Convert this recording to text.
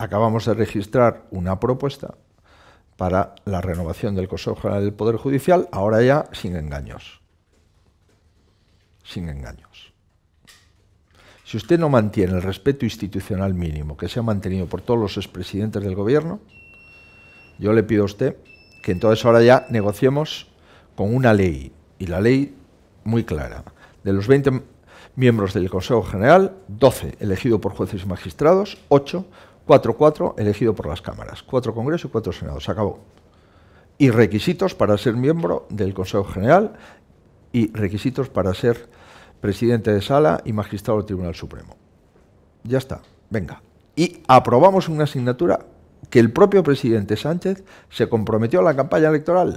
acabamos de registrar una propuesta para la renovación del Consejo General del Poder Judicial, ahora ya sin engaños. Sin engaños. Si usted no mantiene el respeto institucional mínimo que se ha mantenido por todos los expresidentes del Gobierno, yo le pido a usted que entonces ahora ya negociemos con una ley, y la ley muy clara. De los 20 miembros del Consejo General, 12 elegidos por jueces y magistrados, 8 4-4 elegido por las cámaras, 4 congresos y 4 senados, acabó. Y requisitos para ser miembro del Consejo General y requisitos para ser presidente de sala y magistrado del Tribunal Supremo. Ya está, venga. Y aprobamos una asignatura que el propio presidente Sánchez se comprometió a la campaña electoral.